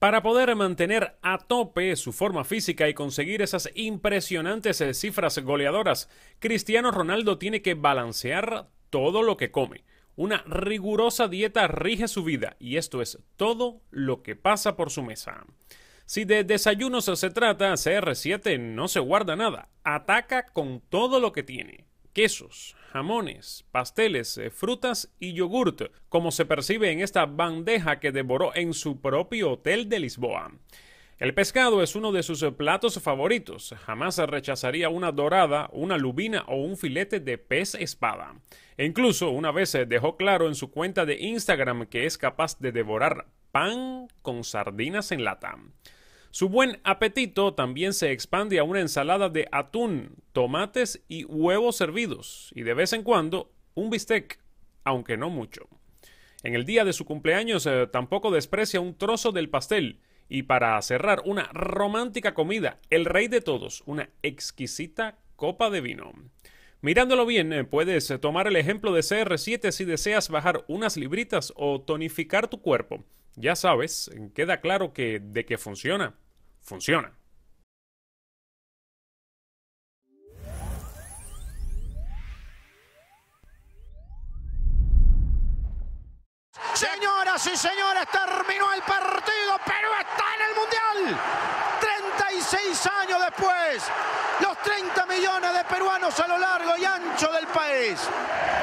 Para poder mantener a tope su forma física y conseguir esas impresionantes eh, cifras goleadoras, Cristiano Ronaldo tiene que balancear todo lo que come. Una rigurosa dieta rige su vida y esto es todo lo que pasa por su mesa. Si de desayunos se trata, CR7 no se guarda nada, ataca con todo lo que tiene quesos, jamones, pasteles, eh, frutas y yogurt, como se percibe en esta bandeja que devoró en su propio hotel de Lisboa. El pescado es uno de sus platos favoritos. Jamás rechazaría una dorada, una lubina o un filete de pez espada. E incluso una vez dejó claro en su cuenta de Instagram que es capaz de devorar pan con sardinas en lata. Su buen apetito también se expande a una ensalada de atún, tomates y huevos servidos, y de vez en cuando un bistec, aunque no mucho. En el día de su cumpleaños eh, tampoco desprecia un trozo del pastel, y para cerrar una romántica comida, el rey de todos, una exquisita copa de vino. Mirándolo bien, eh, puedes eh, tomar el ejemplo de CR7 si deseas bajar unas libritas o tonificar tu cuerpo. Ya sabes, queda claro que de que funciona, funciona. Señoras y señores, terminó el partido, pero está en el Mundial. 36 años después, los 30 millones de peruanos a lo largo y ancho del país.